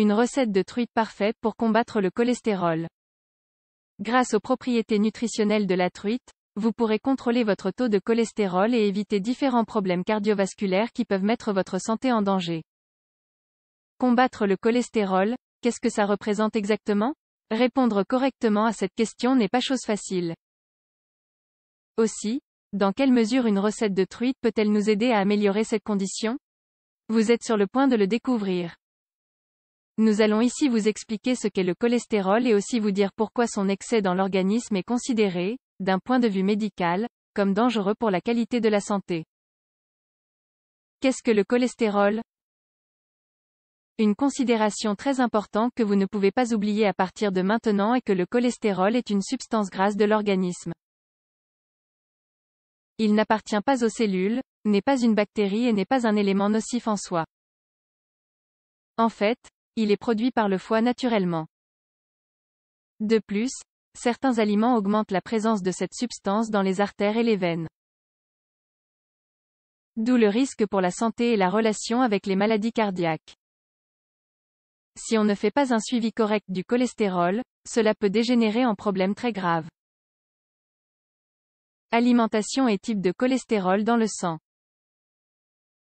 Une recette de truite parfaite pour combattre le cholestérol. Grâce aux propriétés nutritionnelles de la truite, vous pourrez contrôler votre taux de cholestérol et éviter différents problèmes cardiovasculaires qui peuvent mettre votre santé en danger. Combattre le cholestérol, qu'est-ce que ça représente exactement Répondre correctement à cette question n'est pas chose facile. Aussi, dans quelle mesure une recette de truite peut-elle nous aider à améliorer cette condition Vous êtes sur le point de le découvrir. Nous allons ici vous expliquer ce qu'est le cholestérol et aussi vous dire pourquoi son excès dans l'organisme est considéré, d'un point de vue médical, comme dangereux pour la qualité de la santé. Qu'est-ce que le cholestérol Une considération très importante que vous ne pouvez pas oublier à partir de maintenant est que le cholestérol est une substance grasse de l'organisme. Il n'appartient pas aux cellules, n'est pas une bactérie et n'est pas un élément nocif en soi. En fait, il est produit par le foie naturellement. De plus, certains aliments augmentent la présence de cette substance dans les artères et les veines. D'où le risque pour la santé et la relation avec les maladies cardiaques. Si on ne fait pas un suivi correct du cholestérol, cela peut dégénérer en problèmes très graves. Alimentation et type de cholestérol dans le sang.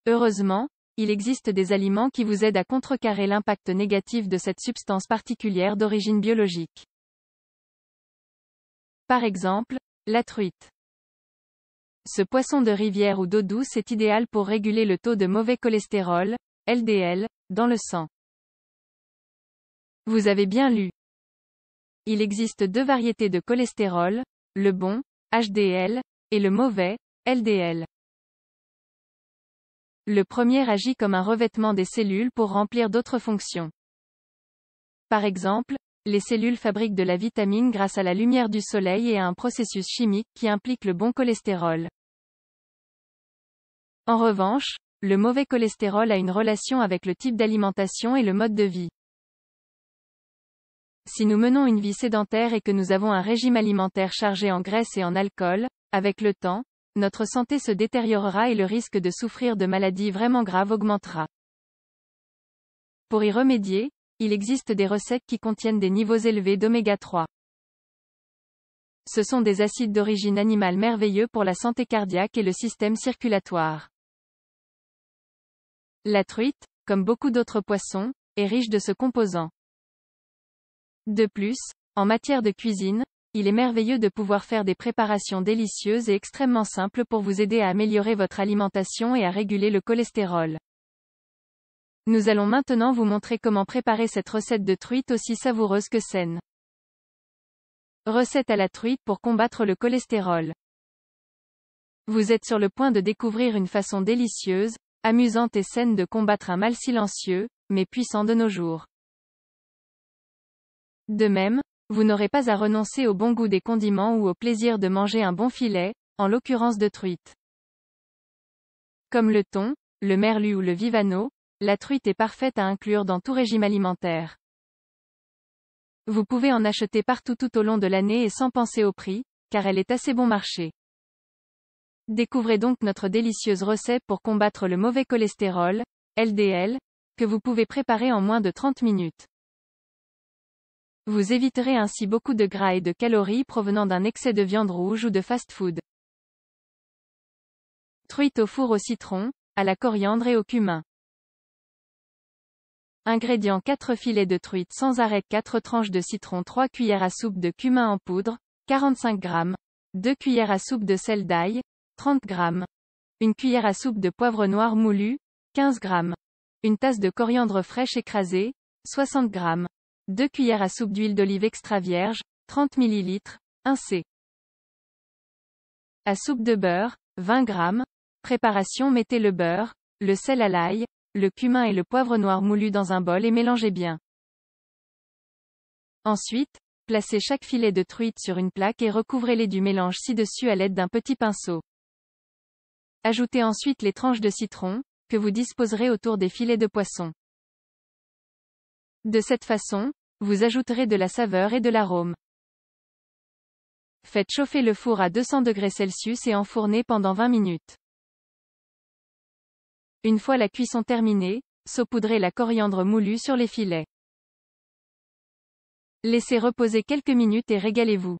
Heureusement, il existe des aliments qui vous aident à contrecarrer l'impact négatif de cette substance particulière d'origine biologique. Par exemple, la truite. Ce poisson de rivière ou d'eau douce est idéal pour réguler le taux de mauvais cholestérol, LDL, dans le sang. Vous avez bien lu. Il existe deux variétés de cholestérol, le bon, HDL, et le mauvais, LDL. Le premier agit comme un revêtement des cellules pour remplir d'autres fonctions. Par exemple, les cellules fabriquent de la vitamine grâce à la lumière du soleil et à un processus chimique qui implique le bon cholestérol. En revanche, le mauvais cholestérol a une relation avec le type d'alimentation et le mode de vie. Si nous menons une vie sédentaire et que nous avons un régime alimentaire chargé en graisse et en alcool, avec le temps, notre santé se détériorera et le risque de souffrir de maladies vraiment graves augmentera. Pour y remédier, il existe des recettes qui contiennent des niveaux élevés d'oméga 3. Ce sont des acides d'origine animale merveilleux pour la santé cardiaque et le système circulatoire. La truite, comme beaucoup d'autres poissons, est riche de ce composant. De plus, en matière de cuisine, il est merveilleux de pouvoir faire des préparations délicieuses et extrêmement simples pour vous aider à améliorer votre alimentation et à réguler le cholestérol. Nous allons maintenant vous montrer comment préparer cette recette de truite aussi savoureuse que saine. Recette à la truite pour combattre le cholestérol. Vous êtes sur le point de découvrir une façon délicieuse, amusante et saine de combattre un mal silencieux, mais puissant de nos jours. De même, vous n'aurez pas à renoncer au bon goût des condiments ou au plaisir de manger un bon filet, en l'occurrence de truite. Comme le thon, le merlu ou le vivano, la truite est parfaite à inclure dans tout régime alimentaire. Vous pouvez en acheter partout tout au long de l'année et sans penser au prix, car elle est assez bon marché. Découvrez donc notre délicieuse recette pour combattre le mauvais cholestérol, LDL, que vous pouvez préparer en moins de 30 minutes. Vous éviterez ainsi beaucoup de gras et de calories provenant d'un excès de viande rouge ou de fast-food. Truite au four au citron, à la coriandre et au cumin. Ingrédients 4 filets de truite sans arrêt 4 tranches de citron 3 cuillères à soupe de cumin en poudre, 45 g, 2 cuillères à soupe de sel d'ail, 30 g, 1 cuillère à soupe de poivre noir moulu, 15 g, 1 tasse de coriandre fraîche écrasée, 60 g, 2 cuillères à soupe d'huile d'olive extra vierge, 30 ml, 1 c. À soupe de beurre, 20 g. Préparation Mettez le beurre, le sel à l'ail, le cumin et le poivre noir moulu dans un bol et mélangez bien. Ensuite, placez chaque filet de truite sur une plaque et recouvrez-les du mélange ci-dessus à l'aide d'un petit pinceau. Ajoutez ensuite les tranches de citron, que vous disposerez autour des filets de poisson. De cette façon, vous ajouterez de la saveur et de l'arôme. Faites chauffer le four à 200 degrés Celsius et enfournez pendant 20 minutes. Une fois la cuisson terminée, saupoudrez la coriandre moulue sur les filets. Laissez reposer quelques minutes et régalez-vous.